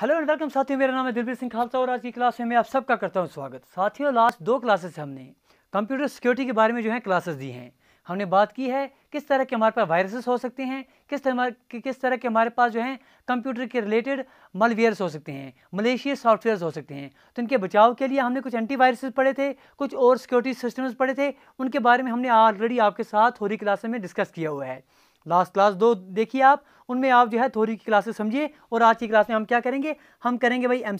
Hello and welcome साथियों मेरा नाम है दिलवीर सिंह खालसा और आज की क्लास में मैं आप सबका करता हूं स्वागत साथियों लास्ट दो क्लासेस हमने कंप्यूटर सिक्योरिटी के बारे में जो है क्लासेस दी हैं हमने बात की है किस तरह के हमारे पास वायरसेस हो सकते हैं किस तरह कि, किस तरह के हमारे पास जो हैं कंप्यूटर के रिलेटेड मलवेयर्स हो सकते हैं मलेशियस सॉफ्टवेयर्स हो सकते हैं तो इनके बचाव के लिए हमने कुछ एंटी वायरसेस पढ़े थे कुछ और सिक्योरिटी सिस्टम्स पढ़े थे उनके बारे में हमने ऑलरेडी आपके साथ होरी क्लासेस में डिस्कस किया हुआ है लास्ट क्लास दो देखिए आप उनमें आप जो है थोरी की क्लासेस समझिए और आज की क्लास में हम क्या करेंगे हम करेंगे भाई एम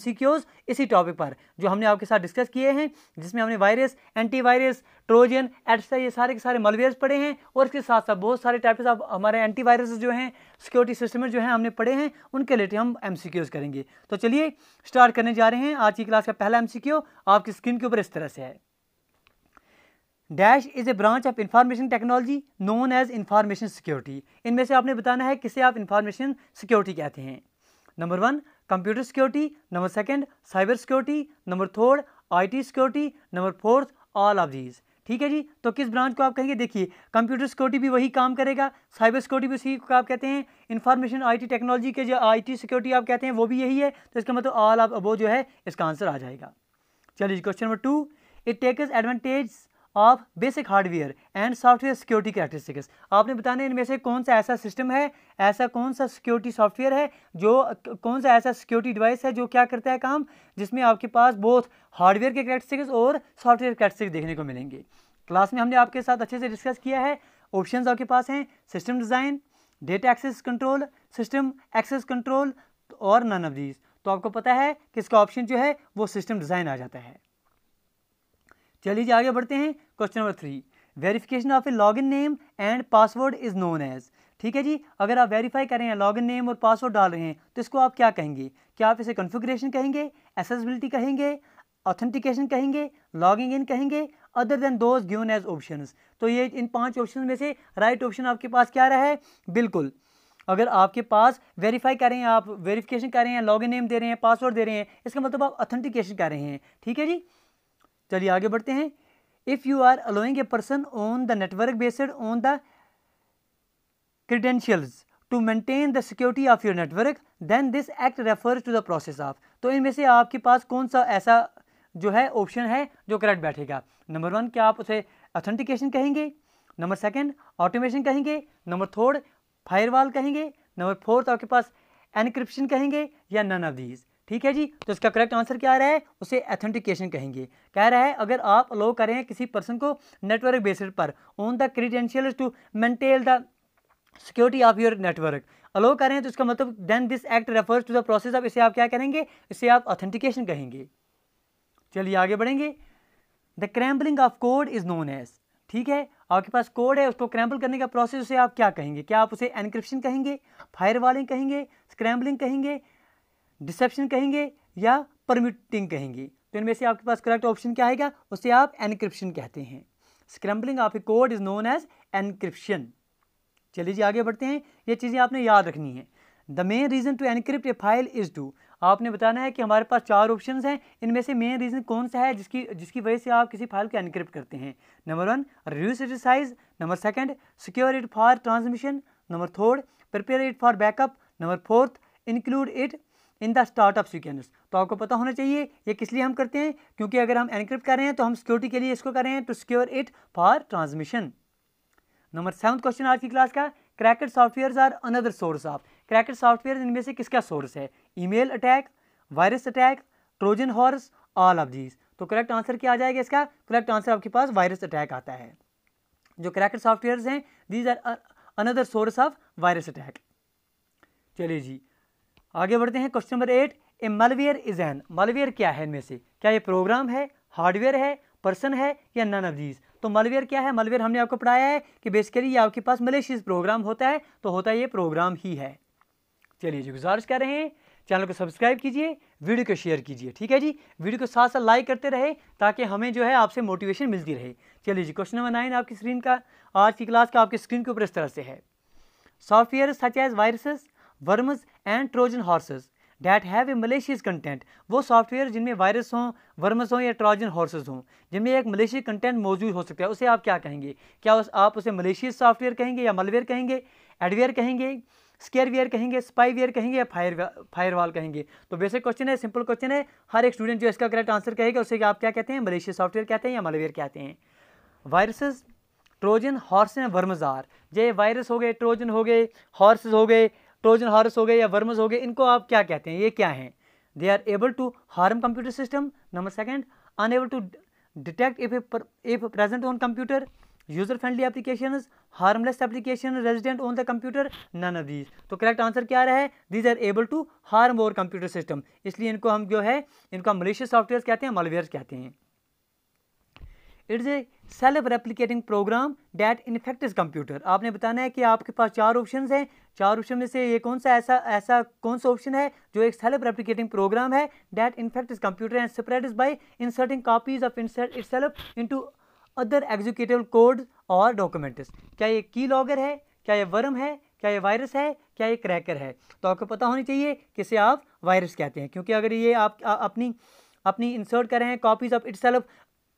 इसी टॉपिक पर जो हमने आपके साथ डिस्कस किए हैं जिसमें हमने virus anti virus Trojan etc ये सारे के सारे मलवेयर्स पढ़े हैं और इसके साथ साथ बहुत सारे टाइप्स ऑफ हमारे एंटी वायरस जो हैं सिक्योरिटी सिस्टम जो हैं हमने पढ़े हैं उनके रिलेटेड हम एम करेंगे तो चलिए स्टार्ट करने जा रहे हैं आज की क्लास का पहला एम आपकी स्क्रीन के ऊपर इस तरह से है dash is a branch of information technology known as information security इनमें से आपने बताना है किसे आप इंफॉर्मेशन सिक्योरिटी कहते हैं number one computer security number second cyber security number third IT security number fourth all of these ठीक है जी तो किस ब्रांच को आप कहेंगे देखिए कंप्यूटर सिक्योरिटी भी वही काम करेगा साइबर सिक्योरिटी भी उसी को आप कहते हैं इंफॉर्मेशन आईटी टेक्नोलॉजी के जो आईटी सिक्योरिटी आप कहते हैं वो भी यही है तो इसका मतलब ऑल ऑफ अबो जो है इसका आंसर आ जाएगा चलिए question number two it takes advantage of basic hardware and software security characteristics आपने बताने इनमें से कौन सा ऐसा सिस्टम है ऐसा कौन सा सिक्योरिटी सॉफ्टवेयर है जो कौन सा ऐसा सिक्योरिटी डिवाइस है जो क्या करता है काम जिसमें आपके पास बहुत हार्डवेयर के कैरेक्टरिस्टिक्स और सॉफ्टवेयर कैरेक्टरिस्टिक्स देखने को मिलेंगे क्लास में हमने आपके साथ अच्छे से डिस्कस किया है ऑप्शन आपके पास हैं system design data access control system access control और नन ऑफ दीज तो आपको पता है कि इसका ऑप्शन जो है वो सिस्टम डिज़ाइन आ जाता है चलिए जी आगे बढ़ते हैं question number three verification of a log in name and password is known as ठीक है जी अगर आप वेरीफाई कर रहे हैं इन नेम और पासवर्ड डाल रहे हैं तो इसको आप क्या कहेंगे क्या आप इसे कॉन्फ़िगरेशन कहेंगे एसेसबिलिटी कहेंगे ऑथेंटिकेशन कहेंगे लॉगिंग इन कहेंगे other than those given as option तो ये इन पांच ऑप्शन में से राइट ऑप्शन आपके पास क्या रहा है बिल्कुल अगर आपके पास वेरीफाई कर रहे हैं आप वेरिफिकेशन कर रहे हैं लॉग इन नेम दे रहे हैं पासवर्ड दे रहे हैं इसका मतलब आप ऑथेंटिकेशन कर रहे हैं ठीक है जी चलिए आगे बढ़ते हैं if you are allowing a person on the network based on the credentials to maintain the security of your network then this act refer to the process of तो इनमें से आपके पास कौन सा ऐसा जो है ऑप्शन है जो करेक्ट बैठेगा नंबर वन क्या आप उसे ऑथेंटिकेशन कहेंगे नंबर सेकेंड ऑटोमेशन कहेंगे नंबर थर्ड फायरवॉल कहेंगे नंबर फोर्थ आपके पास एनक्रिप्शन कहेंगे या नन ऑफ दीज ठीक है जी तो इसका करेक्ट आंसर क्या आ रहा है उसे एथेंटिकेशन कहेंगे कह रहा है अगर आप अलो करें किसी पर्सन को नेटवर्क बेसिस पर on the credential to maintain the security of your network allow करें तो इसका मतलब then this act refers to the process of इसे आप क्या करेंगे इसे आप ऑथेंटिकेशन कहेंगे चलिए आगे बढ़ेंगे the scrambling of code is known as ठीक है आपके पास कोड है उसको क्रैम्पल करने का प्रोसेस उसे आप क्या कहेंगे क्या आप उसे एनक्रिप्शन कहेंगे फायर कहेंगे स्क्रैम्बलिंग कहेंगे डिसेप्शन कहेंगे या परमिटिंग कहेंगे तो इनमें से आपके पास करेक्ट ऑप्शन क्या आएगा उसे आप एनक्रिप्शन कहते हैं scrambling of a code is known as encryption चलिए जी आगे बढ़ते हैं ये चीज़ें आपने याद रखनी है the main reason to encrypt a file is to आपने बताना है कि हमारे पास चार ऑप्शंस हैं इनमें से मेन रीज़न कौन सा है जिसकी जिसकी वजह से आप किसी फाइल को एनक्रिप्ट करते हैं number one reduce it size number second secure it for transmission number third prepare it for backup number fourth include it in the startup of तो आपको पता होना चाहिए ये किस लिए हम करते हैं क्योंकि अगर हम एनक्रिप्ट कर रहे हैं तो हम सिक्योरिटी के लिए इसको कर रहे हैं to secure it for transmission number seven question आज की क्लास का cracked software are another source of cracked software इनमें से किसका सोर्स है email attack virus attack Trojan horse all of these तो करेक्ट आंसर क्या आ जाएगा इसका करेक्ट आंसर आपके पास वायरस अटैक आता है जो क्रैकेट सॉफ्टवेयर हैं these are another source of virus attack चलिए जी आगे बढ़ते हैं question number eight a malware is an malware क्या है इनमें से क्या ये प्रोग्राम है हार्डवेयर है पर्सन है या नन ऑफ दीज तो मलवेयर क्या है मलवेयर हमने आपको पढ़ाया है कि बेसिकली ये आपके पास मलेशियस प्रोग्राम होता है तो होता है ये प्रोग्राम ही है चलिए जी गुजारिश कर रहे हैं चैनल को सब्सक्राइब कीजिए वीडियो को शेयर कीजिए ठीक है जी वीडियो को साथ साथ लाइक करते रहे ताकि हमें जो है आपसे मोटिवेशन मिलती रहे चलिए जी क्वेश्चन नंबर नाइन आपकी स्क्रीन का आज की क्लास का आपकी स्क्रीन के ऊपर इस तरह से है software such as viruses worms and Trojan horses that have a malicious content वो सॉफ्टवेयर जिनमें वायरस हों वर्मस हों या ट्रोजन हॉर्सेस हों जिनमें एक मलेशियस कंटेंट मौजूद हो सकता है उसे आप क्या कहेंगे क्या उस, आप उसे मलेशियस सॉफ्टवेयर कहेंगे या मलवेयर कहेंगे एडवेयर कहेंगे स्केयरवेयर कहेंगे स्पाईवेयर कहेंगे या फायर फायरवाल कहेंगे तो बेसिक क्वेश्चन है सिंपल क्वेश्चन है हर एक स्टूडेंट जो इसका करेक्ट आंसर कहेगा उसे आप क्या कहते हैं मलेशियस सॉफ्टवेयर कहते हैं या मलवेयर कहते हैं वायरसेस ट्रोजन हॉर्स एंड वर्मजार जे वायरस हो गए ट्रोजन हो गए हॉर्सेज हो गए ट्रोजन हॉर्स हो गए या वर्मस हो गए इनको आप क्या कहते हैं ये क्या हैं they are able to harm computer system number second unable to detect if if present on computer user friendly application harmless application resident on the computer none of these तो करेक्ट आंसर क्या रहा है these are able to harm over computer system इसलिए इनको हम जो है इनको हम मलेशियस सॉफ्टवेयर कहते हैं मलवेयर कहते हैं it's a self replicating program that infect computer आपने बताना है कि आपके पास चार ऑप्शन हैं चार ऑप्शन में से ये कौन सा ऐसा ऐसा कौन सा ऑप्शन है जो एक सेल्फ रेप्लिकेटिंग प्रोग्राम है that infect computer and spread is by inserting copies of insert it self to other executive code और डॉक्यूमेंट्स क्या ये की लॉगर है क्या ये वर्म है क्या ये वायरस है क्या ये क्रैकर है तो आपको पता होनी चाहिए किसे आप वायरस कहते हैं क्योंकि अगर ये आप अपनी अपनी इंसर्ट कर रहे हैं copies of it self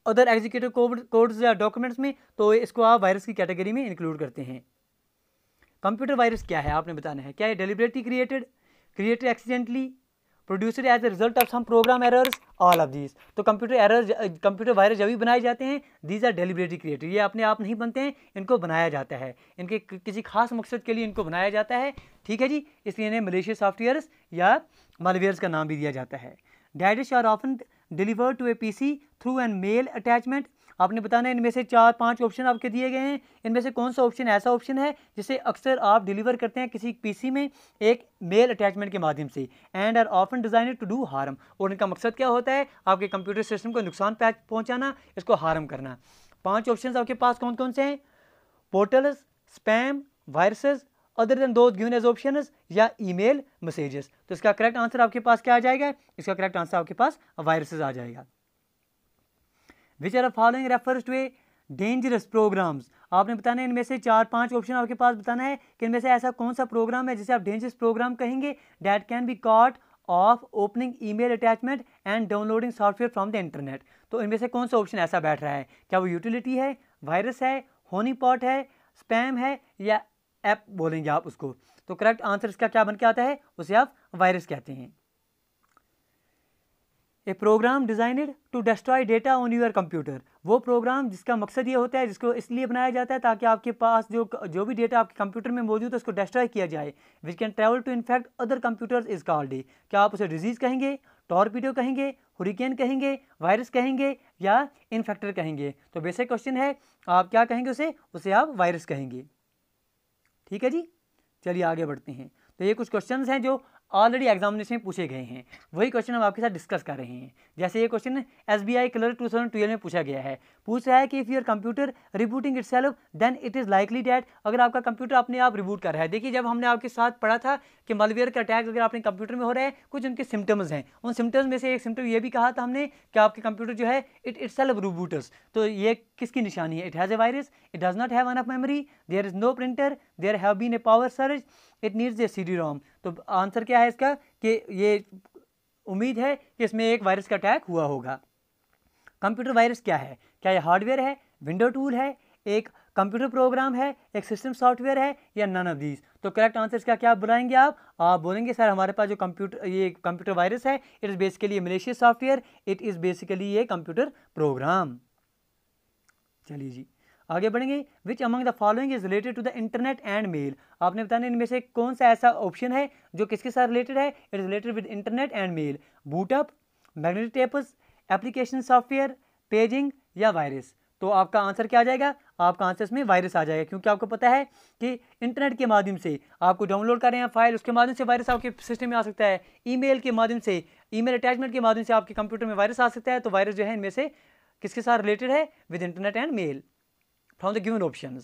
other executive codes या डॉक्यूमेंट्स में तो इसको आप वायरस की कैटेगरी में इंक्लूड करते हैं कंप्यूटर वायरस क्या है आपने बताना है क्या ये deliberately created created accidentally producer as a result of some program errors all of these तो कंप्यूटर एरर कंप्यूटर वायरस जब भी बनाए जाते हैं दीज आर डिलिबरेटली क्रिएटेड ये अपने आप नहीं बनते हैं इनको बनाया जाता है इनके किसी खास मकसद के लिए इनको बनाया जाता है ठीक है जी इसलिए इन्हें मलेशिया सॉफ्टवेयर्स या मलवेयर्स का नाम भी दिया जाता है डायडिश are often deliver to a PC through an mail attachment आपने बताना इनमें से चार पांच ऑप्शन आपके दिए गए हैं इनमें से कौन सा ऑप्शन ऐसा ऑप्शन है जिसे अक्सर आप डिलीवर करते हैं किसी पीसी में एक मेल अटैचमेंट के माध्यम से and are often designer to do harm और इनका मकसद क्या होता है आपके कंप्यूटर सिस्टम को नुकसान पहुँचाना इसको हार्म करना पाँच ऑप्शन आपके पास कौन कौन से हैं portals spam viruses other than do given as option या ईमेल मैसेजेस तो इसका करेक्ट आंसर आपके पास क्या आ जाएगा इसका करेक्ट आंसर आपके पास वायरसेस आ जाएगा which are following refers to a dangerous programs आपने बताना है इनमें से चार पांच ऑप्शन आपके पास बताना है कि इनमें से ऐसा कौन सा प्रोग्राम है जिसे आप डेंजरस प्रोग्राम कहेंगे that can be caught of opening email attachment and downloading software from the internet तो इनमें से कौन सा ऑप्शन ऐसा बैठ रहा है क्या वो यूटिलिटी है वायरस है होनी पॉट है स्पैम है या ऐप बोलेंगे आप उसको तो करेक्ट आंसर इसका क्या बन के आता है उसे आप वायरस कहते हैं a program designed to destroy data on your computer वो प्रोग्राम जिसका मकसद ये होता है जिसको इसलिए बनाया जाता है ताकि आपके पास जो जो भी डेटा आपके कंप्यूटर में मौजूद है उसको डिस्ट्रॉय किया जाए which can travel to infect other computers is called क्या आप उसे डिजीज़ कहेंगे टॉर्पीडो कहेंगे हुरिकेन कहेंगे वायरस कहेंगे या इन्फेक्टर कहेंगे तो बेसिक क्वेश्चन है आप क्या कहेंगे उसे उसे आप वायरस कहेंगे ठीक है जी चलिए आगे बढ़ते हैं तो ये कुछ क्वेश्चंस हैं जो ऑलरेडी एग्जामिनेशन में पूछे गए हैं वही क्वेश्चन हम आपके साथ डिस्कस कर रहे हैं जैसे ये question S B I clerk two में पूछा गया है पूछ रहा है कि if your computer rebooting it self then it is likely that अगर आपका कंप्यूटर अपने आप रिबूट कर रहा है देखिए जब हमने आपके साथ पढ़ा था कि मलवेयर का अटैक अगर आपने कंप्यूटर में हो रहा है कुछ उनके सिम्टम्स हैं उन सिम्टम्स में से एक सिम्टम ये भी कहा था हमने कि आपके कंप्यूटर जो है इट इट सेल्फ रिबूटर्स तो ये किसकी निशानी है it has a virus it does not have enough memory there is no printer there have been a power surge it needs a C D ROM तो आंसर क्या है इसका कि ये उम्मीद है कि इसमें एक वायरस का अटैक हुआ होगा कंप्यूटर वायरस क्या है क्या यह हार्डवेयर है विंडो टूल है एक कंप्यूटर प्रोग्राम है एक सिस्टम सॉफ्टवेयर है या नन ऑफ दीज तो करेक्ट आंसर इसका क्या बुलाएंगे आप आप बोलेंगे सर हमारे पास जो कंप्यूटर ये कंप्यूटर वायरस है it is basically malicious software it is basically ये कंप्यूटर प्रोग्राम चलिए जी आगे बढ़ेंगे which among the following is related to the internet and mail आपने बताना इनमें से कौन सा ऐसा ऑप्शन है जो किसके साथ रिलेटेड है it is related with internet and mail boot up magnetic tapes application software paging या वायरस तो आपका आंसर क्या आ जाएगा आपका आंसर इसमें वायरस आ जाएगा क्योंकि आपको पता है कि इंटरनेट के माध्यम से आपको डाउनलोड कर रहे हैं फाइल उसके माध्यम से वायरस आपके सिस्टम में आ सकता है ईमेल के माध्यम से ईमेल अटैचमेंट के माध्यम से आपके कंप्यूटर में वायरस आ सकता है तो वायरस जो है इनमें से किसके साथ रिलेटेड है with internet and mail from the given option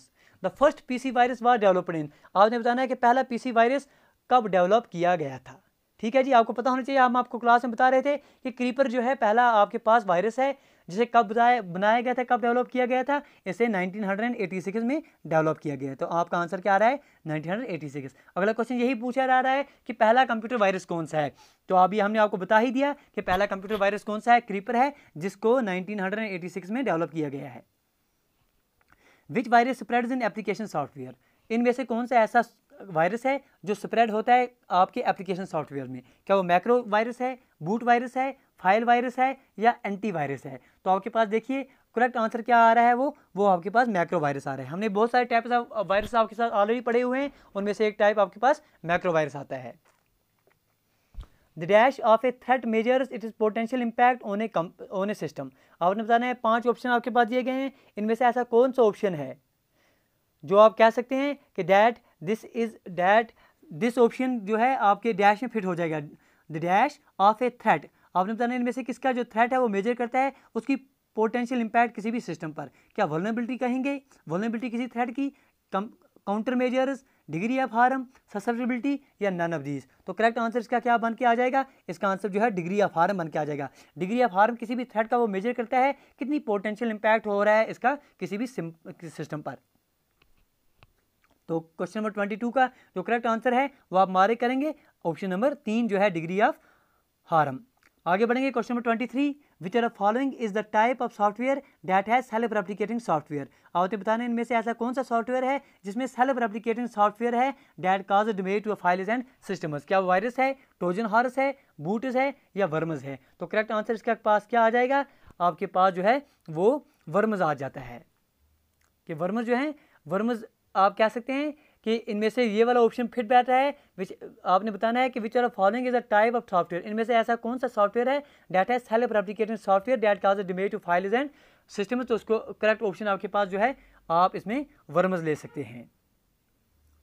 the first P virus was developed in आपने बताना है कि पहला पी वायरस कब डेवलप किया गया था ठीक है जी आपको पता होना चाहिए हम आपको क्लास में बता रहे थे कि क्रीपर जो है पहला आपके पास वायरस है जिसे कब बताया बनाया गया था कब डेवलप किया गया था इसे 1986 में डेवलप किया गया तो आपका आंसर क्या आ रहा है 1986 अगला क्वेश्चन यही पूछा जा रहा है कि पहला कंप्यूटर वायरस कौन सा है तो अभी हमने आपको बता ही दिया कि पहला कंप्यूटर वायरस कौन सा है क्रीपर है जिसको नाइनटीन में डेवलप किया गया है which virus spread in application software इनमें से कौन सा ऐसा वायरस है जो स्प्रेड होता है आपके एप्लीकेशन सॉफ्टवेयर में क्या वो मैक्रो वायरस है बूट वायरस है फाइल वायरस है या एंटी वायरस है तो आपके पास देखिए करेक्ट आंसर क्या आ रहा है वो वो आपके पास मैक्रो वायरस आ रहा है हमने बहुत सारे टाइप्स ऑफ वायरस आपके साथ ऑलरेडी पड़े हुए हैं उनमें से एक टाइप आपके पास मैक्रो वायरस आता है the dash of a threat measures it is potential impact on a come on a system आपने बताना है पांच ऑप्शन आपके पास दिए गए हैं इनमें से ऐसा कौन सा ऑप्शन है जो आप कह सकते हैं कि that this is that this option जो है आपके डैश में फिट हो जाएगा the dash of a threat आपने बताना इनमें से किसका जो थ्रेट है वो मेजर करता है उसकी पोटेंशियल इम्पैक्ट किसी भी सिस्टम पर क्या वर्नेबिलिटी कहेंगे वर्नेबिलिटी किसी थ्रेट की कम counter measures degree of harm susceptibility या नन ऑफ दीज तो करेक्ट आंसर इसका क्या बन के आ जाएगा इसका आंसर जो है डिग्री ऑफ हार्म बन के आ जाएगा डिग्री ऑफ हार्म किसी भी थ्रेट का वो मेजर करता है कितनी पोटेंशियल इंपैक्ट हो रहा है इसका किसी भी सिस्टम पर तो क्वेश्चन नंबर ट्वेंटी टू का जो करेक्ट आंसर है वो आप मारे करेंगे ऑप्शन नंबर तीन जो है डिग्री ऑफ हारम आगे बढ़ेंगे question number twenty three which are following is the type of software that has self replicating software आवते बताने इनमें से ऐसा कौन सा सॉफ्टवेयर है जिसमें सेल्फ रेप्लिकेटिंग सॉफ्टवेयर है that cause damage to files and systems क्या वायरस है ट्रोजन हॉर्स है बूट है या वर्मज है तो करेक्ट आंसर इसके पास क्या आ जाएगा आपके पास जो है वो वर्मज आ जाता है कि वर्मज जो है वर्मज आप कह सकते हैं कि इनमें से ये वाला ऑप्शन फिट बैठ रहा है विच आपने बताना है कि which are following is a type of software इनमें से ऐसा कौन सा सॉफ्टवेयर है that is self replicating software that cause damage to file and system तो उसको करेक्ट ऑप्शन आपके पास जो है आप इसमें वर्मज ले सकते हैं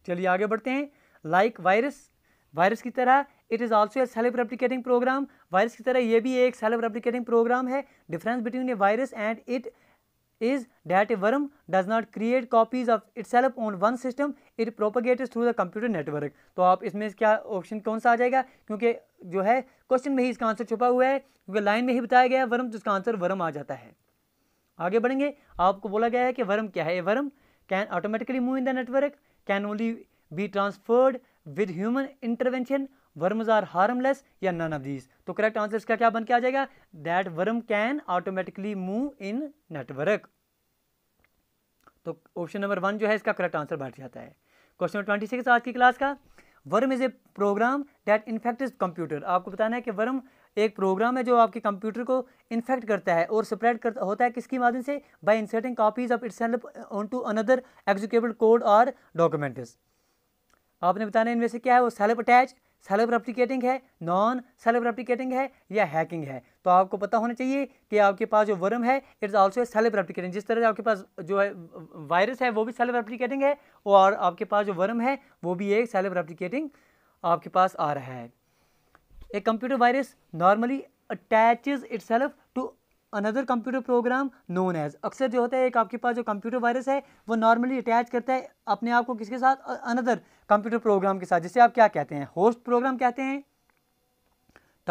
चलिए आगे बढ़ते हैं लाइक वायरस वायरस की तरह it is also a self replicating program virus की तरह ये भी एक सेल्फ रेप्लीकेटिंग प्रोग्राम है difference between a virus and it is that a worm does not create copies of itself on one system it propagates through the computer network तो आप इसमें क्या ऑप्शन कौन सा आ जाएगा क्योंकि जो है क्वेश्चन में ही इसका आंसर छुपा हुआ है क्योंकि लाइन में ही बताया गया है वर्म तो इसका आंसर वर्म आ जाता है आगे बढ़ेंगे आपको बोला गया है कि वर्म क्या है a worm can automatically move in the network can only be transferred with human intervention worms are harmless या नन ऑफ दीज तो करेक्ट आंसर इसका क्या बन के आ जाएगा that worm can automatically move in network तो ऑप्शन नंबर वन जो है इसका करेक्ट आंसर बैठ जाता है क्वेश्चन नंबर ट्वेंटी सिक्स आज की क्लास का worm is a program that infect computer आपको बताना है कि वर्म एक प्रोग्राम है जो आपके कंप्यूटर को इन्फेक्ट करता है और स्प्रेड करता होता है किसकी माध्यम से by inserting copies of its on to another executive code और डॉक्यूमेंट्स आपने बताना है इनमें से क्या है वो सेल्फ अटैच सेल्फ रेप्लिकेटिंग है नॉन सेल्फ रेप्लिकेटिंग है या हैकिंग है तो आपको पता होना चाहिए कि आपके पास जो वर्म है it is also self replicating जिस तरह से आपके पास जो है वायरस है वो भी सेल्फ रेप्लिकेटिंग है और आपके पास जो वर्म है वो भी एक सेल्फ रेप्लिकेटिंग आपके पास आ रहा है एक computer virus normally attaches it self to another computer program known as अक्सर जो होता है एक आपके पास जो कंप्यूटर वायरस है वो नॉर्मली अटैच करता है अपने आप को किसके साथ अनदर कंप्यूटर प्रोग्राम के साथ जिसे आप क्या कहते हैं होस्ट प्रोग्राम कहते हैं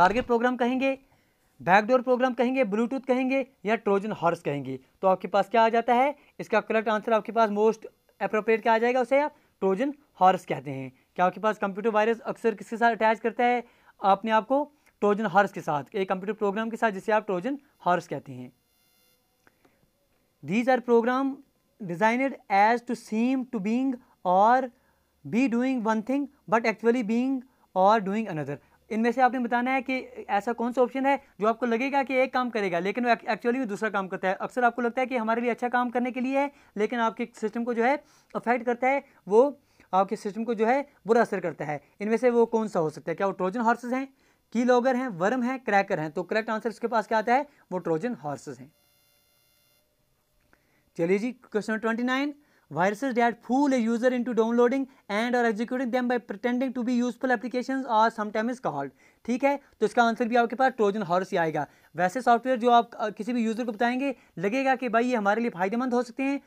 टारगेट प्रोग्राम कहेंगे बैकडोर प्रोग्राम कहेंगे ब्लूटूथ कहेंगे या ट्रोजन हॉर्स कहेंगे तो आपके पास क्या आ जाता है इसका करेक्ट आंसर आपके पास मोस्ट अप्रोप्रिएट क्या आ जाएगा उसे आप ट्रोजन हॉर्स कहते हैं क्या आपके पास कंप्यूटर वायरस अक्सर किसके साथ अटैच करता है अपने आप को ट्रोजन हॉर्स के साथ एक कंप्यूटर प्रोग्राम के साथ जिसे आप ट्रोजन हॉर्स कहते हैं these are program designed as to seem to being or be doing one thing but actually being or doing another इनमें से आपने बताना है कि ऐसा कौन सा ऑप्शन है जो आपको लगेगा कि एक काम करेगा लेकिन वो एक्चुअली में दूसरा काम करता है अक्सर आपको लगता है कि हमारे लिए अच्छा काम करने के लिए है लेकिन आपके सिस्टम को जो है अफेक्ट करता है वो आपके सिस्टम को जो है बुरा असर करता है इनमें से वो कौन सा हो सकता है क्या वो ट्रोजन हॉर्सेज हैं लॉगर है वर्म है क्रैकर है तो करेक्ट आंसर इसके पास क्या आता है वो ट्रोजन हॉर्सेस हैं चलिए जी question twenty nine fool a user into downloading and or executing them by pretending to be useful application applications sometime is called ठीक है तो इसका आंसर भी आपके पास ट्रोजन हॉर्स ही आएगा वैसे सॉफ्टवेयर जो आप किसी भी यूज़र को बताएंगे लगेगा कि भाई ये हमारे लिए फ़ायदेमंद हो सकते हैं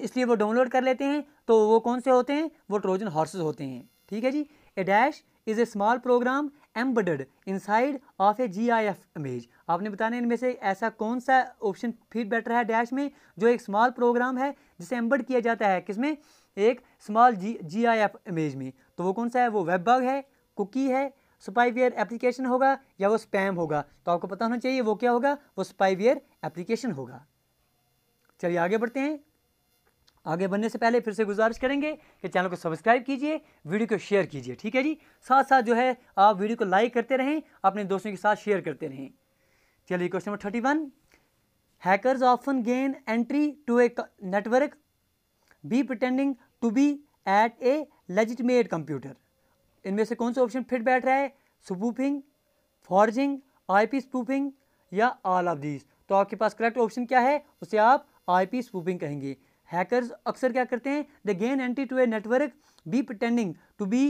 इसलिए वो डाउनलोड कर लेते हैं तो वो कौन से होते हैं वो ट्रोजन हॉर्सेज होते हैं ठीक है जी a dash is a small program embedded inside of a GIF image आपने बताना इनमें से ऐसा कौन सा ऑप्शन फिट बेटर है डैश में जो एक स्मॉल प्रोग्राम है जिसे एम्बर्ड किया जाता है किसमें एक small G G I F image में तो वो कौन सा है वो वेब बग है कुकी है स्पाईवेयर एप्लीकेशन होगा या वो स्पैम होगा तो आपको पता होना चाहिए वो क्या होगा वो स्पाईवेयर एप्लीकेशन होगा चलिए आगे बढ़ते हैं आगे बढ़ने से पहले फिर से गुजारिश करेंगे कि चैनल को सब्सक्राइब कीजिए वीडियो को शेयर कीजिए ठीक है जी साथ साथ जो है आप वीडियो को लाइक करते रहें अपने दोस्तों के साथ शेयर करते रहें चलिए question number thirty one hackers often gain entry to a network be pretending to be at a legitimate computer इनमें से कौन सा ऑप्शन फिट बैठ रहा है स्पूफिंग फॉर्जिंग आईपी स्पूफिंग या ऑल ऑफ दीज तो आपके पास करेक्ट ऑप्शन क्या है उसे आप आईपी स्पूफिंग कहेंगे हैकर्स अक्सर क्या करते हैं the gain entry to a network be pretending to be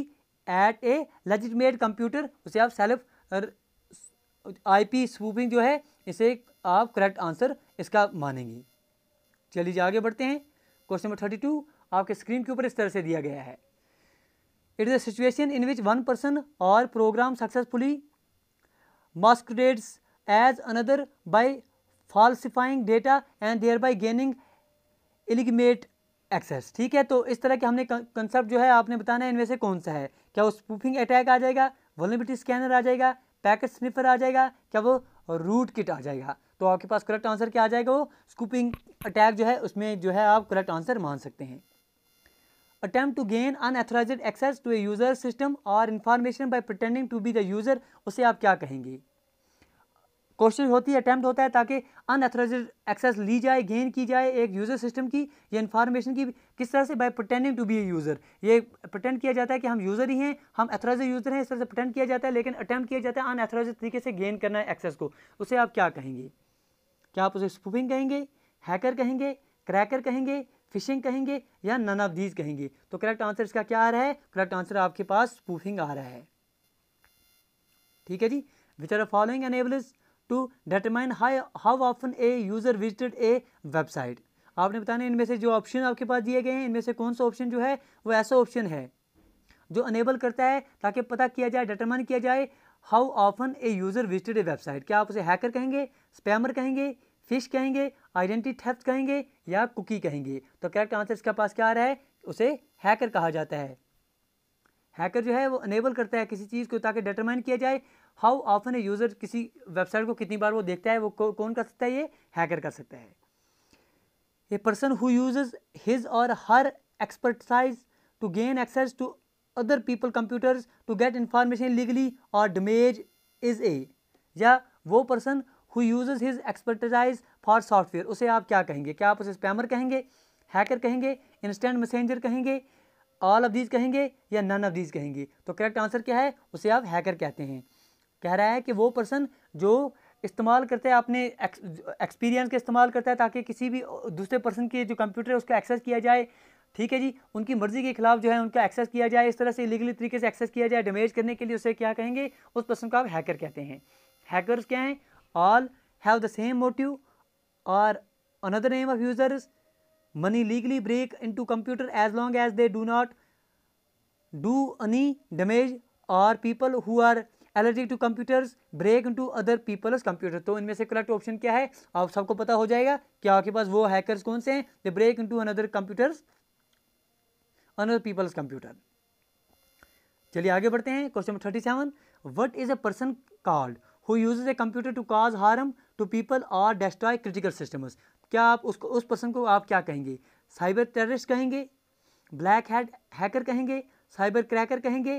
at a legitimate computer उसे आप सेल्फ आई पी स्वूपिंग जो है इसे आप करेक्ट आंसर इसका मानेंगे चलिए आगे बढ़ते हैं क्वेश्चन नंबर थर्टी टू आपके स्क्रीन के ऊपर इस तरह से दिया गया है it is a situation in which one person or program successfully as another by falsifying data and thereby gaining legitimate access ठीक है तो इस तरह के हमने कंसेप्ट जो है आपने बताना है इनमें से कौन सा है क्या वो स्पूफिंग अटैक आ जाएगा वॉलेबिलिटी स्कैनर आ जाएगा पैकेट स्निफर आ जाएगा क्या वो रूट किट आ जाएगा तो आपके पास करेक्ट आंसर क्या आ जाएगा वो स्कूपिंग अटैक जो है उसमें जो है आप करेक्ट आंसर मान सकते हैं attempt to gain unauthorise access to a user system or information by pretending to be the user उसे आप क्या कहेंगे कोशिश होती है अटैम्प्ट होता है ताकि अनऑथोराइज एक्सेस ली जाए गेन की जाए एक यूज़र सिस्टम की या इन्फॉर्मेशन की किस तरह से by pretending to be a user ये प्रटेंड किया जाता है कि हम यूज़र ही हैं हम अथोराइज यूज़र हैं इस तरह से प्रटेंड किया जाता है लेकिन अटैम्प्ट किया जाता है अनऑथोराइज तरीके से गेन करना है एक्सेस को उसे आप क्या कहेंगे क्या आप उसे स्पूफिंग कहेंगे हैकर कहेंगे क्रैकर कहेंगे फिशिंग कहेंगे या नन ऑफ दीज कहेंगे तो करेक्ट आंसर इसका क्या आ रहा है करेक्ट आंसर आपके पास स्पूफिंग आ रहा है ठीक है जी which are following enables to determine how how often a user visited a website. आपने बताना इनमें से जो ऑप्शन आपके पास दिए गए हैं इनमें से कौन सा ऑप्शन जो है वो ऐसा ऑप्शन है जो अनेबल करता है ताकि पता किया जाए डिटरमाइन किया जाए how often a user visited a website क्या आप उसे हैकर कहेंगे स्पैमर कहेंगे फिश कहेंगे आइडेंटिटी थेफ्ट कहेंगे या कुकी कहेंगे तो करेक्ट आंसर इसके पास क्या आ रहा है उसे हैकर कहा जाता है हैकर जो है वो अनेबल करता है किसी चीज़ को ताकि डिटरमाइन किया जाए हाउ ऑफन ए यूज़र किसी वेबसाइट को कितनी बार वो देखता है वो कौन कर सकता है ये हैकर कर सकता है a person who uses his और her expertise to gain access to other people computers to get information legally और डमेज इज़ ए या वो person who uses his expertise for software उसे आप क्या कहेंगे क्या आप उसे स्पैमर कहेंगे हैकर कहेंगे इंस्टेंट मैसेंजर कहेंगे ऑल ऑफ दीज कहेंगे या नन ऑफ दीज कहेंगे तो करेक्ट आंसर क्या है उसे आप हैकर कहते हैं कह रहा है कि वो पर्सन जो इस्तेमाल करता है अपने एक्सपीरियंस के इस्तेमाल करता है ताकि किसी भी दूसरे पर्सन के जो कंप्यूटर है उसका एक्सेस किया जाए ठीक है जी उनकी मर्ज़ी के खिलाफ जो है उनका एक्सेस किया जाए इस तरह से इलीगली तरीके से एक्सेस किया जाए डैमेज करने के लिए उसे क्या कहेंगे उस पर्सन को आप हैकर कहते हैं हैकर्स क्या हैं all have the same motive और another name of users money legally break in to computer as long as they do not do any damage और people who are allergy to computers break to other people's computer तो इनमें से correct option क्या है आप सबको पता हो जाएगा कि आपके पास वो हैकर्स कौन से हैं they break to another computers another people's computer चलिए आगे बढ़ते हैं question number thirty seven what is a person card who use a computer to cause harm to people are destroy critical systems क्या आप उसको उस पर्सन को आप क्या कहेंगे साइबर टेररिस्ट कहेंगे ब्लैक हैड हैकर कहेंगे साइबर क्रैकर कहेंगे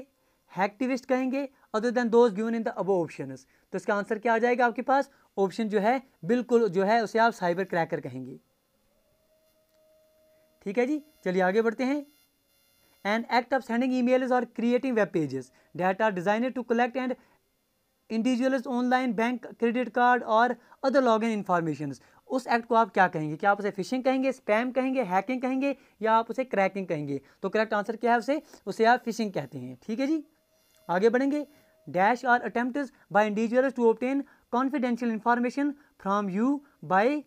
हैक्टिविस्ट कहेंगे other than those given in the above option तो इसका आंसर क्या आ जाएगा आपके पास ऑप्शन जो है बिल्कुल जो है उसे आप साइबर क्रैकर कहेंगे ठीक है जी चलिए आगे बढ़ते हैं an act of sending email और creating web pages that are designed to collect and individuals online bank credit card और अदर लॉग इन इन्फॉर्मेशन उस एक्ट को आप क्या कहेंगे क्या आप उसे फिशिंग कहेंगे स्पैम कहेंगे हैकिंग कहेंगे या आप उसे क्रैकिंग कहेंगे तो करेक्ट आंसर क्या है उसे उसे आप फिशिंग कहते हैं ठीक है जी आगे बढ़ेंगे dash are attempt by individuals to obtain confidential information from you by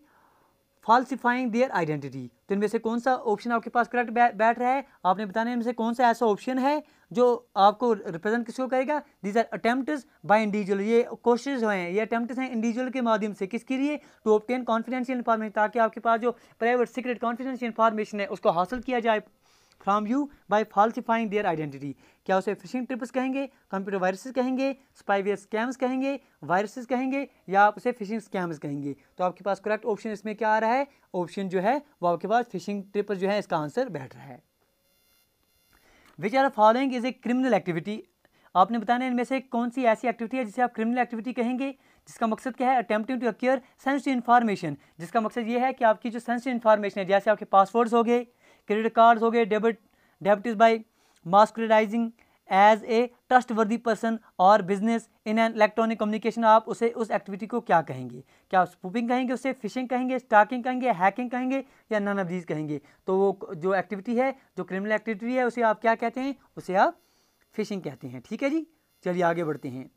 falsifying their identity तो इनमें से कौन सा ऑप्शन आपके पास करेक्ट बैठ रहा है आपने बताने इनमें से कौन सा ऐसा ऑप्शन है जो आपको रिप्रेजेंट किसको करेगा these are attempt by individual ये कोशिश हैं ये अटेम्प्ट हैं इंडिविजुअल के माध्यम से किसके लिए टू ऑप्टेन कॉन्फिडेंशियल इन्फॉर्मेशन ताकि आपके पास जो प्राइवेट सीक्रेट कॉन्फिडेंशियल इन्फॉर्मेशन है उसको हासिल किया जाए from you by falsifying their identity क्या उसे फिशिंग ट्रिप्स कहेंगे कंप्यूटर वायरसेस कहेंगे स्पाइवियर स्कैम्स कहेंगे वायरसेस कहेंगे या आप उसे फिशिंग स्कैम्स कहेंगे तो आपके पास करेक्ट ऑप्शन इसमें क्या आ रहा है ऑप्शन जो है वो आपके पास फिशिंग ट्रिप्स जो है इसका आंसर बैठ रहा है which are following is a criminal activity आपने बताना इनमें से कौन सी ऐसी एक्टिविटी है जिसे आप क्रिमिनल एक्टिविटी कहेंगे जिसका मकसद क्या है attempting to acquire sensitive information जिसका मकसद ये है कि आपकी जो सेंसिटिव इन्फॉर्मेशन है जैसे आपके पासवर्ड्स हो गए क्रेडिट कार्ड्स हो गए debit debit is by masquerading as a trustworthy person और business in an electronic communication आप उसे उस एक्टिविटी को क्या कहेंगे क्या स्पूपिंग कहेंगे उसे फिशिंग कहेंगे स्टाकिंग कहेंगे हैकिंग कहेंगे या नन ऑफ कहेंगे तो वो जो एक्टिविटी है जो क्रिमिनल एक्टिविटी है उसे आप क्या कहते हैं उसे आप फिशिंग कहते हैं ठीक है जी चलिए आगे बढ़ते हैं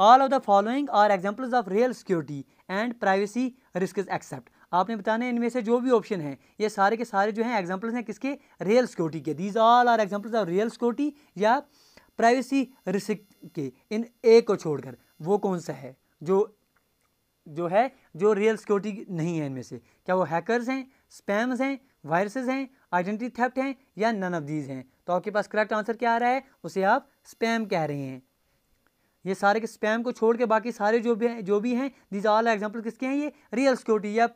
of the following are examples of real security and privacy risk is except आपने बताना है इनमें से जो भी ऑप्शन है ये सारे के सारे जो हैं एग्जाम्पल्स हैं किसके रियल सिक्योरिटी के these all are examples of real security या प्राइवेसी रिस्क के इन ए को छोड़कर वो कौन सा है जो जो है जो रियल सिक्योरिटी नहीं है इनमें से क्या वो हैकर्स हैं स्पैम्स हैं वायरसेस हैं आइडेंटिटी थेफ्ट हैं या नन ऑफ दीज हैं तो आपके पास करेक्ट आंसर क्या आ रहा है उसे आप स्पैम कह रहे हैं ये सारे के स्पैम को छोड़ के बाकी सारे जो भी हैं जो भी हैं दीज ऑल एग्जाम्पल किसके हैं ये रियल सिक्योरिटी या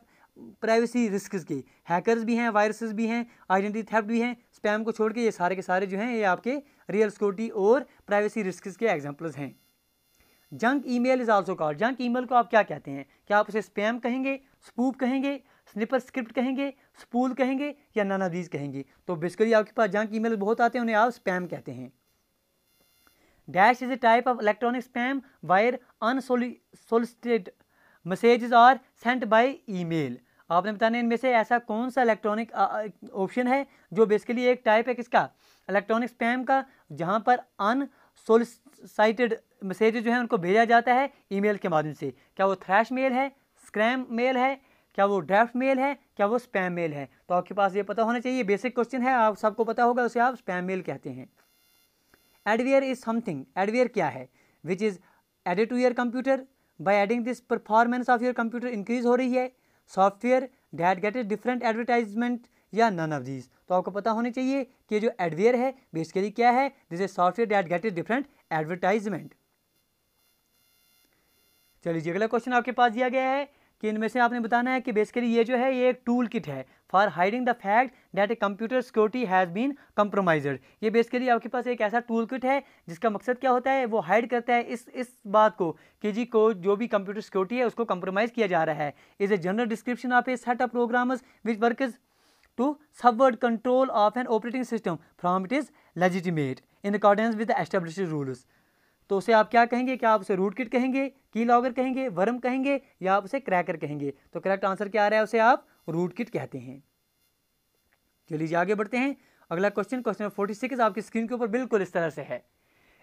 प्राइवेसी रिस्क की हैकर्स भी हैं वायरसेस भी हैं आइडेंटिटी थेफ्ट भी हैं स्पैम को छोड़ के ये सारे के सारे जो हैं ये आपके रियल सिक्योरिटी और प्राइवेसी रिस्क के एग्जाम्पल्स हैं junk email is also called junk email को आप क्या कहते हैं क्या आप उसे स्पैम कहेंगे स्पूप कहेंगे स्निपर स्क्रिप्ट कहेंगे स्पूल कहेंगे या नाना दीज कहेंगे तो बेसिकली आपके पास जंक ईमेल बहुत आते हैं उन्हें आप स्पैम कहते हैं dash is a type of electronic spam where unsolicited messages are sent by email आपने बताना इनमें से ऐसा कौन सा इलेक्ट्रॉनिक ऑप्शन है जो बेसिकली एक टाइप है किसका इलेक्ट्रॉनिक स्पैम का जहाँ पर अनसोलिसाइटेड मैसेज जो है उनको भेजा जाता है ईमेल के माध्यम से क्या वो थ्रैश मेल है स्क्रैम मेल है क्या वो ड्राफ्ट मेल है क्या वो स्पैम मेल है तो आपके पास ये पता होना चाहिए बेसिक क्वेश्चन है आप सबको पता होगा उसे आप स्पैम मेल कहते हैं एडवेयर इज समथिंग एडवेयर क्या है which is added to your computer by adding this performance of your computer increase हो रही है software that get a different advertisement या नन ऑफ दीज तो आपको पता होना चाहिए कि जो एडवेयर है बेसिकली क्या है this is software that get a different advertisement चलिए अगला क्वेश्चन आपके पास दिया गया है कि इनमें से आपने बताना है कि बेसिकली ये जो है ये एक टूल किट है for hiding the fact that a computer security has been compromised ये बेसिकली आपके पास एक ऐसा टूल किट है जिसका मकसद क्या होता है वो हाइड करता है इस इस बात को कि जी को जो भी कंप्यूटर सिक्योरिटी है उसको कंप्रोमाइज़ किया जा रहा है is a general description of a set of program which work to subvert control control of an operating system from it is legitimate in accordance with establish rules तो उसे आप क्या कहेंगे क्या आप उसे रूट किट कहेंगे की लॉगर कहेंगे वर्म कहेंगे या आप उसे क्रैकर कहेंगे तो करेक्ट आंसर क्या आ रहा है उसे आप रूट किट कहते हैं चलिए आगे बढ़ते हैं अगला question question number forty six आपकी स्क्रीन के ऊपर बिल्कुल इस तरह से है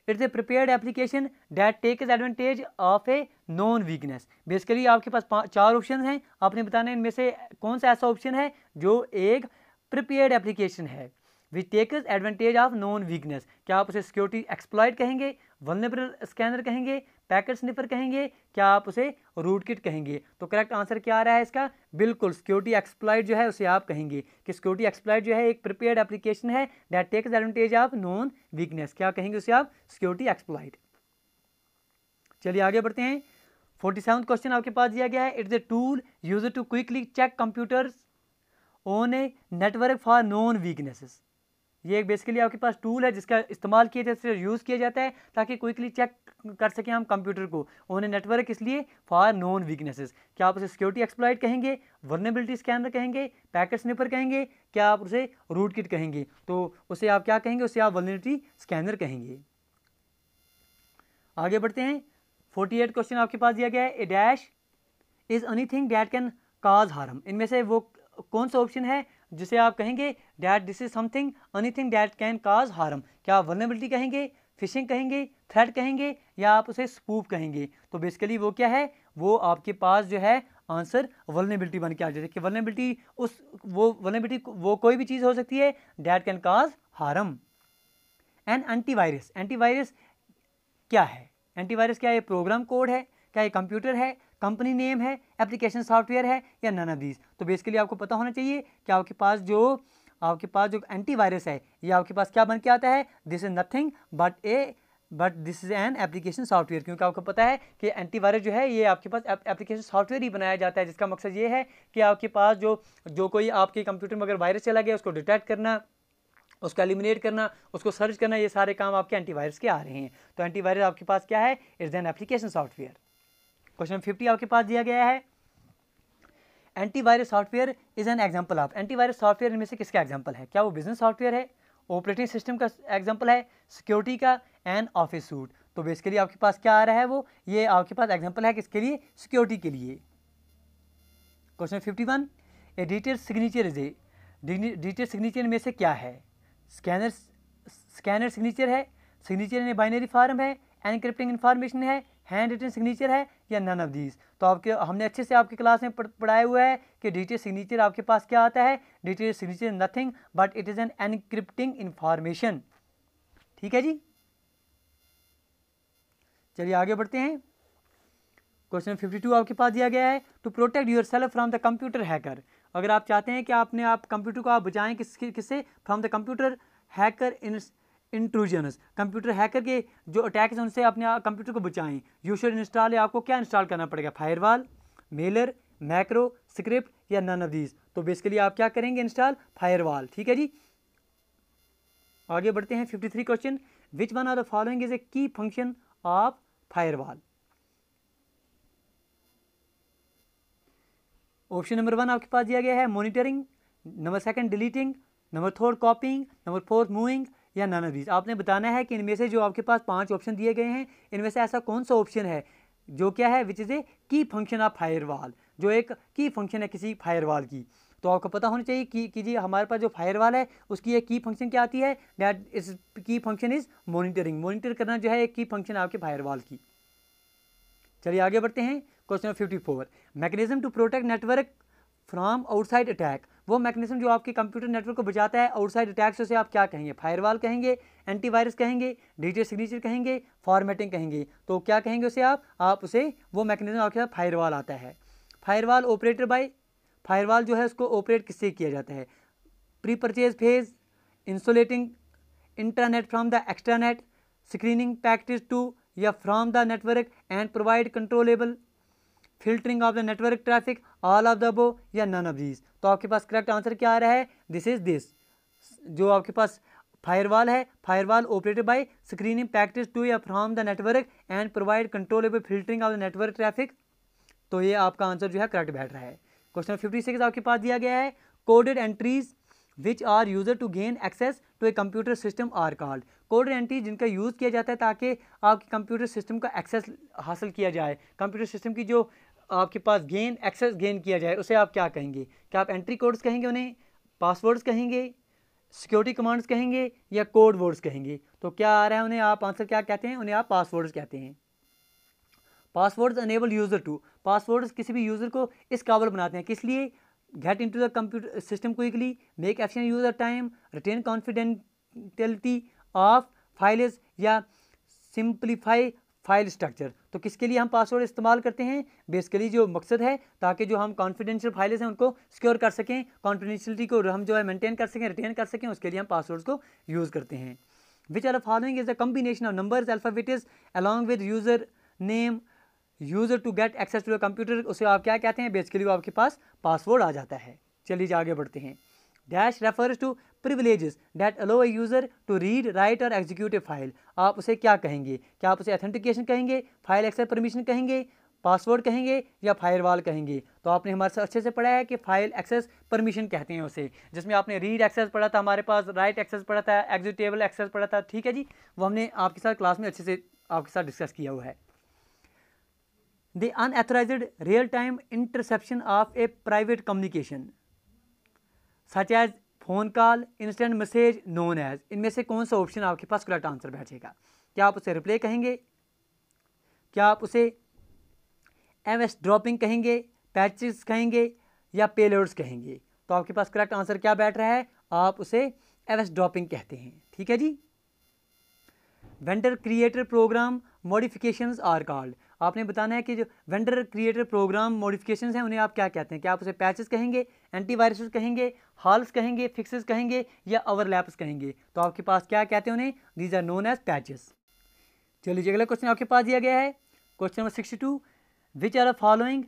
it's a prepared application that take is advantage of a known weakness basically आपके पास चार ऑप्शन हैं आपने बताना इनमें से कौन सा ऐसा ऑप्शन है जो एक प्रिपेयर्ड एप्लीकेशन है which takes advantage of known weakness क्या आप उसे सिक्योरिटी एक्सप्लॉयड कहेंगे वनरेबल स्कैनर कहेंगे पैकेट स्निफर कहेंगे क्या आप उसे रूट किट कहेंगे तो करेक्ट आंसर क्या आ रहा है इसका बिल्कुल सिक्योरिटी एक्सप्लाइड जो है उसे आप कहेंगे कि सिक्योरिटी एक्सप्लाइड जो है एक प्रिपेयर्ड एप्लीकेशन है that takes advantage of known weakness क्या कहेंगे उसे आप सिक्योरिटी एक्सप्लॉयड चलिए आगे बढ़ते हैं फोर्टी सेवन क्वेश्चन आपके पास दिया गया है it is a tool use to quickly check computers on a network for known weaknesses ये बेसिकली आपके पास टूल है जिसका इस्तेमाल किया जाता है यूज़ किया जाता है ताकि क्विकली चेक कर सकें हम कंप्यूटर को उन्हें नेटवर्क इसलिए फॉर नॉन वीकनेसेस क्या आप उसे सिक्योरिटी एक्सप्लाइट कहेंगे वर्नेबिलिटी स्कैनर कहेंगे पैकेट स्निपर कहेंगे क्या आप उसे रूट किट कहेंगे तो उसे आप क्या कहेंगे उसे आप वर्नेबिलिटी स्कैनर कहेंगे आगे बढ़ते हैं फोर्टी एट क्वेश्चन आपके पास दिया गया है a dash is anything that can cause harm इनमें से वो कौन सा ऑप्शन है जिसे आप कहेंगे that this is something anything that can cause harm क्या आप वर्नेबिलिटी कहेंगे फिशिंग कहेंगे थ्रेड कहेंगे या आप उसे स्पूफ कहेंगे तो बेसिकली वो क्या है वो आपके पास जो है आंसर वर्नेबिलिटी बन के आ जाए कि वर्नेबिलिटी उस वो वर्नेबिलिटी वो कोई भी चीज़ हो सकती है that can cause harm and antivirus antivirus क्या है एंटीवायरस क्या है प्रोग्राम कोड है क्या ये कंप्यूटर है कंपनी नेम है एप्लीकेशन सॉफ्टवेयर है या नन ऑफ दीज तो बेसिकली आपको पता होना चाहिए कि आपके पास जो आपके पास जो एंटीवायरस है ये आपके पास क्या बन के आता है this is nothing but a but this is an application software क्योंकि आपको पता है कि एंटीवायरस जो है ये आपके पास एप्लीकेशन सॉफ्टवेयर ही बनाया जाता है जिसका मकसद ये है कि आपके पास जो जो कोई आपके कंप्यूटर में अगर वायरस चला गया उसको डिटेक्ट करना उसको एलिमिनेट करना उसको सर्च करना ये सारे काम आपके एंटीवायरस के आ रहे हैं तो एंटीवायरस आपके पास क्या है is an application software question fifty आपके पास दिया गया है antivirus software is an example of antivirus software इनमें से किसका एग्जाम्पल है क्या वो बिजनेस सॉफ्टवेयर है ऑपरेटिंग सिस्टम का एग्जाम्पल है सिक्योरिटी का एंड ऑफिस सूट तो बेसिकली आपके पास क्या आ रहा है वो ये आपके पास एग्जाम्पल है किसके लिए सिक्योरिटी के लिए question fifty one a detail signature is a detail signature में से क्या है स्कैनर स्कैनर सिग्नेचर है सिग्नेचर इन बाइनरी फार्म है एनक्रिप्टिंग इन्फॉर्मेशन है हैंड रिटन सिग्नेचर है या नन ऑफ दीज तो आपके हमने अच्छे से आपकी क्लास में पढ़ाया हुआ है कि डिजिटल सिग्नेचर आपके पास क्या आता है digital signature nothing but it is an encrypting information ठीक है जी चलिए आगे बढ़ते हैं क्वेश्चन 52 आपके पास दिया गया है to protect yourself from the computer hacker अगर आप चाहते हैं कि आपने आप कंप्यूटर को आप बचाएं किस किससे from the computer hacker in intrusions computer hacker के जो अटैक्स उनसे अपने कंप्यूटर को बचाएं शुड इंस्टॉल या आपको क्या इंस्टॉल करना पड़ेगा फायरवाल मेलर मैक्रो स्क्रिप्ट या नन ऑफ दीज तो बेसिकली आप क्या करेंगे इंस्टॉल फायरवाल ठीक है जी आगे बढ़ते हैं fifty three question which one are the following is a key function of firewall option number one आपके पास दिया गया है monitoring number second deleting number third copying number fourth moving या नन ऑफ दीज आपने बताना है कि इनमें से जो आपके पास पांच ऑप्शन दिए गए हैं इनमें से ऐसा कौन सा ऑप्शन है जो क्या है which is a key function of वाल जो एक की फंक्शन है किसी फायरवाल की तो आपको पता होना चाहिए कि कि जी हमारे पास जो फायरवाल है उसकी एक की फंक्शन क्या आती है डैट इस की फंक्शन इज़ मॉनिटरिंग मॉनिटर करना जो है एक की फंक्शन आपके फायरवाल की चलिए आगे बढ़ते हैं question number fifty four mechanism to protect network from outside attack वो मैकेनिज्म जो आपके कंप्यूटर नेटवर्क को बचाता है आउटसाइड अटैक्स उसे आप क्या कहेंगे फायरवाल कहेंगे एंटीवायरस कहेंगे डिजिटल सिग्नेचर कहेंगे फॉर्मेटिंग कहेंगे तो क्या कहेंगे उसे आप आप उसे वो मैकेनिज्म आपके साथ फायरवाल आता है फायरवाल ऑपरेटर बाय फायरवाल जो है उसको ऑपरेट किससे किया जाता है pre purchase phase isolating internet from the extra screening package to या from the network and provide controllable filtering of the network traffic all of the बो या नन ऑफ दीज तो आपके पास करेक्ट आंसर क्या आ रहा है दिस इज दिस जो आपके पास फायरवॉल है firewall operated by screening practice to या from the network and provide controllable filtering of the network traffic तो ये आपका आंसर जो है करेक्ट बैठ रहा है क्वेश्चन फिफ्टी सिक्स आपके पास दिया गया है coded entries which are user to gain access to a computer system are called code entry जिनका यूज़ किया जाता है ताकि आपके कंप्यूटर सिस्टम का एक्सेस हासिल किया जाए कंप्यूटर सिस्टम की जो आपके पास गेन एक्सेस गेन किया जाए उसे आप क्या कहेंगे क्या आप एंट्री कोड्स कहेंगे उन्हें पासवर्ड्स कहेंगे सिक्योरिटी कमांड्स कहेंगे या कोड वर्ड्स कहेंगे तो क्या आ रहा है उन्हें आप आंसर क्या कहते हैं उन्हें आप पासवर्ड्स कहते हैं passwords enable user to passwords किसी भी यूज़र को इस काबल बनाते हैं किस लिए get in to the computer system quickly make use of time retain confidentiality of files या सिंप्लीफाई फाइल स्ट्रक्चर तो किसके लिए हम पासवर्ड इस्तेमाल करते हैं बेसिकली जो मकसद है ताकि जो हम कॉन्फिडेंशियल फाइल्स हैं उनको सिक्योर कर सकें कॉन्फिडेंशियलिटी को हम जो है मेंटेन कर सकें रिटेन कर सकें उसके लिए हम पासवर्ड्स को यूज़ करते हैं which are following is a combination of numbers alphabets along with user name user to get access to a computer उसे आप क्या कहते हैं बेसिकली वो आपके पास पासवर्ड आ जाता है चलिए आगे बढ़ते हैं dash refers to privilege that allow a user to read write और एग्जीक्यूटिव फाइल आप उसे क्या कहेंगे क्या आप उसे अथेंटिकेशन कहेंगे फाइल एक्सेस परमिशन कहेंगे पासवर्ड कहेंगे या फायरवॉल कहेंगे तो आपने हमारे साथ अच्छे से पढ़ा है कि फाइल एक्सेस परमिशन कहते हैं उसे जिसमें आपने रीड एक्सेस पढ़ा था हमारे पास राइट एक्सेस पढ़ा था एग्जिटेबल एक्सेस पढ़ा था ठीक है जी वो हमने आपके साथ क्लास में अच्छे से आपके साथ डिस्कस किया हुआ है the unauthorized real time interception of a private communication such as phone call instant message known as इनमें से कौन सा ऑप्शन आपके पास करेक्ट आंसर बैठेगा क्या आप उसे रिप्ले कहेंगे क्या आप उसे एम एस ड्रॉपिंग कहेंगे पैचेस कहेंगे या पेलोड्स कहेंगे तो आपके पास करेक्ट आंसर क्या बैठ रहा है आप उसे एम एस ड्रॉपिंग कहते हैं ठीक है जी vendor creator program modifications are called आपने बताना है कि जो वेंडर क्रिएटर प्रोग्राम मॉडिफिकेशन हैं उन्हें आप क्या कहते हैं क्या आप उसे पैचेस कहेंगे एंटी वायरसेस कहेंगे हॉल्स कहेंगे फिक्सेस कहेंगे या ओवरलैप्स कहेंगे तो आपके पास क्या कहते हैं उन्हें these are known as patches चलिए अगला क्वेश्चन आपके पास दिया गया है question number sixty two which are following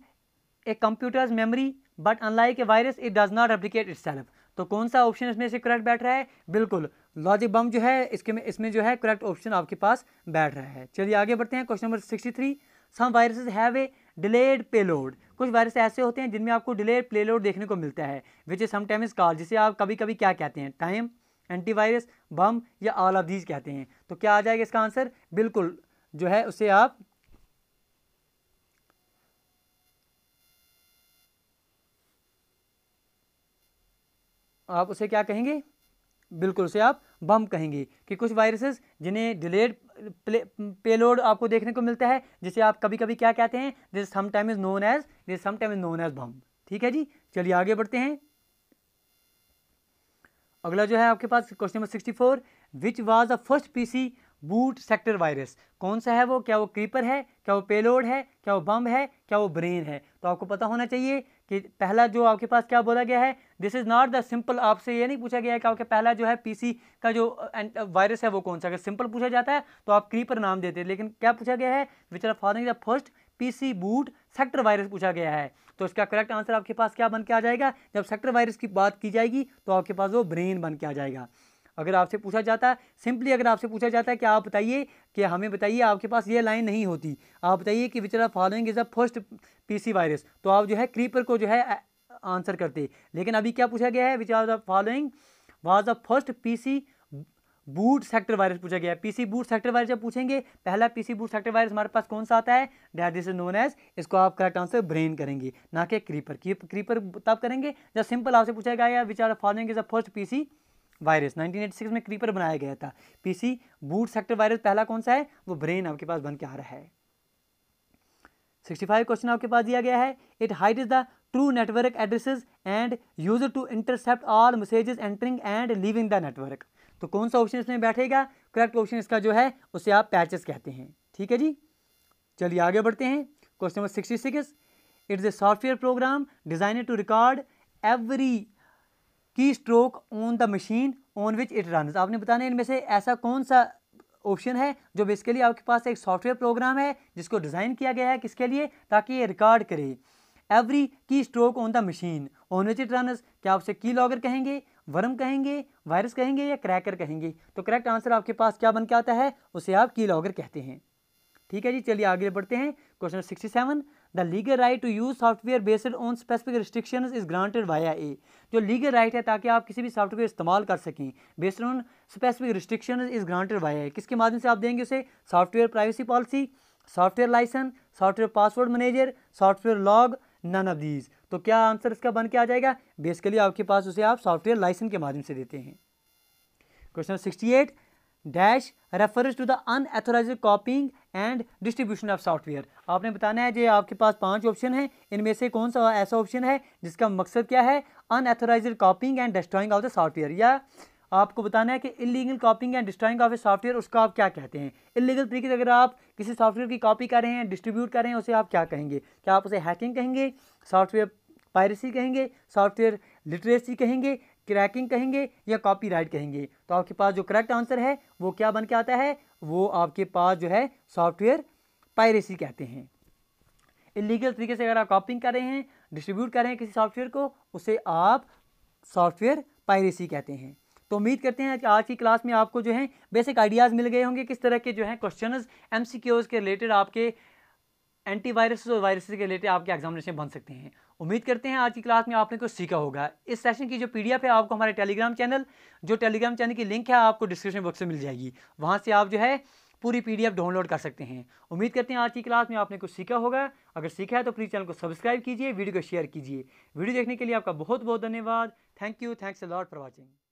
a computers memory but unlike a virus it does not replicate itself तो कौन सा ऑप्शन इसमें से करेक्ट बैठ रहा है बिल्कुल लॉजिक बम जो है इसके में इसमें जो है करेक्ट ऑप्शन आपके पास बैठ रहा है चलिए आगे बढ़ते हैं question number sixty three some viruses have a delayed payload कुछ वायरस ऐसे होते हैं जिनमें आपको डिलेड पेलोड देखने को मिलता है which is sometime is call जिसे आप कभी कभी क्या कहते हैं टाइम एंटीवायरस बम या ऑल ऑफ दीज कहते हैं तो क्या आ जाएगा इसका आंसर बिल्कुल जो है उसे आप आप उसे क्या कहेंगे बिल्कुल उसे आप बम कहेंगे कि कुछ वायरसेस जिन्हें डिलेड पेलोड आपको देखने को मिलता है जिसे आप कभी कभी क्या कहते हैं this time is known as this time is known as bomb ठीक है जी चलिए आगे बढ़ते हैं अगला जो है आपके पास question number sixty four which was the first PC boot sector virus कौन सा है वो क्या वो क्रीपर है क्या वो पेलोड है क्या वो बम है क्या वो ब्रेन है तो आपको पता होना चाहिए कि पहला जो आपके पास क्या बोला गया है this is not the simple आपसे ये नहीं पूछा गया है कि आपके पहला जो है पीसी का जो वायरस uh, है वो कौन सा अगर सिंपल पूछा जाता है तो आप क्रीपर नाम देते हैं लेकिन क्या पूछा गया है which are following the first PC boot sector virus पूछा गया है तो इसका करेक्ट आंसर आपके पास क्या बन के आ जाएगा जब सेक्टर वायरस की बात की जाएगी तो आपके पास वो ब्रेन बन के आ जाएगा अगर आपसे पूछा जाता है सिंपली अगर आपसे पूछा जाता है कि आप बताइए कि हमें बताइए आपके पास ये लाइन नहीं होती आप बताइए कि which are following is a first PC virus तो आप जो है क्रीपर को जो है आंसर करते लेकिन अभी क्या पूछा गया है which are the following was the first PC boot sector virus पूछा गया है पीसी बूट सेक्टर वायरस जब पूछेंगे पहला पीसी बूट सेक्टर वायरस हमारे पास कौन सा आता है डेट इज नोन एज इसको आप करेक्ट आंसर ब्रेन करेंगे ना कि क्रीपर क्रीपर तब करेंगे जब सिंपल आपसे पूछा गया which are following is the first PC virus 1986 में क्रीपर बनाया गया था पीसी बूट सेक्टर वायरस पहला कौन सा है वो ब्रेन आपके पास बन के आ रहा है 65 क्वेश्चन आपके पास दिया गया है it hides the true network addresses and use to intercept all messages entering and leaving the network तो कौन सा ऑप्शन इसमें बैठेगा करेक्ट ऑप्शन इसका जो है उसे आप पैचेस कहते हैं ठीक है जी चलिए आगे बढ़ते हैं question number sixty six it's a software program designer to record every key stroke on the machine on which it run आपने बताना इनमें से ऐसा कौन सा ऑप्शन है जो बेसिकली आपके पास एक सॉफ्टवेयर प्रोग्राम है जिसको डिज़ाइन किया गया है किसके लिए ताकि ये रिकॉर्ड करे every key stroke on the machine on which it run क्या आप उसे की लॉगर कहेंगे वर्म कहेंगे वायरस कहेंगे या क्रैकर कहेंगे तो करेक्ट आंसर आपके पास क्या बन के आता है उसे आप की लॉगर कहते हैं ठीक है जी चलिए आगे बढ़ते हैं question sixty seven the legal right to use software based on specific restriction is granted via a जो लीगल राइट है ताकि आप किसी भी सॉफ्टवेयर इस्तेमाल कर सकें based on specific restriction is granted via a किसके माध्यम से आप देंगे उसे software privacy policy software licence software password manager software log none of these तो क्या आंसर इसका बन के आ जाएगा बेसिकली आपके पास उसे आप सॉफ्टवेयर लाइसेंस के माध्यम से देते हैं question sixty eight dash refer to the unauthorise copying and distribution of software आपने बताना है जो आपके पास पांच ऑप्शन हैं इनमें से कौन सा ऐसा ऑप्शन है जिसका मकसद क्या है unauthorise copying and destroying of the software या आपको बताना है कि illegal copying and destroying of a software उसको आप क्या कहते हैं इलीगल तरीके से अगर आप किसी सॉफ्टवेयर की कॉपी कर रहे हैं डिस्ट्रीब्यूट कर रहे हैं उसे आप क्या कहेंगे क्या आप उसे हैकिंग कहेंगे सॉफ्टवेयर पायरेसी कहेंगे सॉफ्टवेयर लिटरेसी कहेंगे क्रैकिंग कहेंगे या कॉपीराइट कहेंगे तो आपके पास जो करेक्ट आंसर है वो क्या बन के आता है वो आपके पास जो है सॉफ्टवेयर पायरेसी कहते हैं इलीगल तरीके से अगर आप कॉपिंग कर रहे हैं डिस्ट्रीब्यूट कर रहे हैं किसी सॉफ्टवेयर को उसे आप सॉफ्टवेयर पायरेसी कहते हैं तो उम्मीद करते हैं कि आज की क्लास में आपको जो है बेसिक आइडियाज़ मिल गए होंगे किस तरह के जो है क्वेश्चन एम के रिलेटेड आपके एंटीवायरस और वायरसेस के रिलेटेड आपके एग्जामिनेशन बन सकते हैं उम्मीद करते हैं आज की क्लास में आपने कुछ सीखा होगा इस सेशन की जो पीडीएफ है आपको हमारे टेलीग्राम चैनल जो टेलीग्राम चैनल की लिंक है आपको डिस्क्रिप्शन बॉक्स में मिल जाएगी वहाँ से आप जो है पूरी पीडीएफ डाउनलोड कर सकते हैं उम्मीद करते हैं आज की क्लास में आपने कुछ सीखा होगा अगर सीखा है तो प्लीज़ चैनल को सब्सक्राइब कीजिए वीडियो को शेयर कीजिए वीडियो देखने के लिए आपका बहुत बहुत धन्यवाद thank you thanks a lot for watching